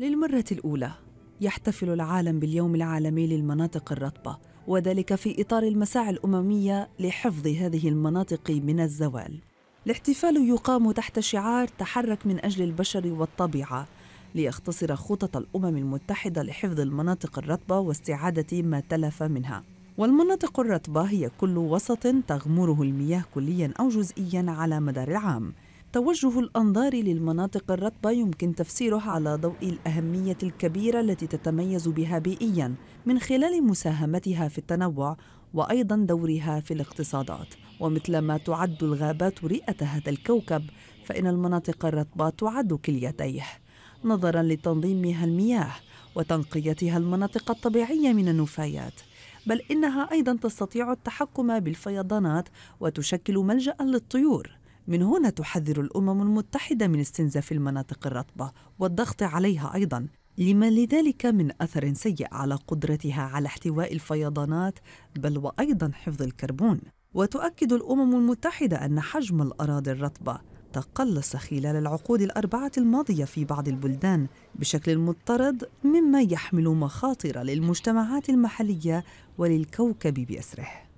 للمرة الأولى يحتفل العالم باليوم العالمي للمناطق الرطبة وذلك في إطار المساعي الأممية لحفظ هذه المناطق من الزوال. الاحتفال يقام تحت شعار تحرك من أجل البشر والطبيعة ليختصر خطط الأمم المتحدة لحفظ المناطق الرطبة واستعادة ما تلف منها. والمناطق الرطبة هي كل وسط تغمره المياه كليا أو جزئيا على مدار العام توجه الأنظار للمناطق الرطبة يمكن تفسيره على ضوء الأهمية الكبيرة التي تتميز بها بيئياً من خلال مساهمتها في التنوع وأيضاً دورها في الاقتصادات ومثلما تعد الغابات رئة هذا الكوكب فإن المناطق الرطبة تعد كليتيه نظراً لتنظيمها المياه وتنقيتها المناطق الطبيعية من النفايات بل إنها أيضاً تستطيع التحكم بالفيضانات وتشكل ملجأ للطيور من هنا تحذر الامم المتحده من استنزاف المناطق الرطبه والضغط عليها ايضا لما لذلك من اثر سيء على قدرتها على احتواء الفيضانات بل وايضا حفظ الكربون وتؤكد الامم المتحده ان حجم الاراضي الرطبه تقلص خلال العقود الاربعه الماضيه في بعض البلدان بشكل مضطرد مما يحمل مخاطر للمجتمعات المحليه وللكوكب باسره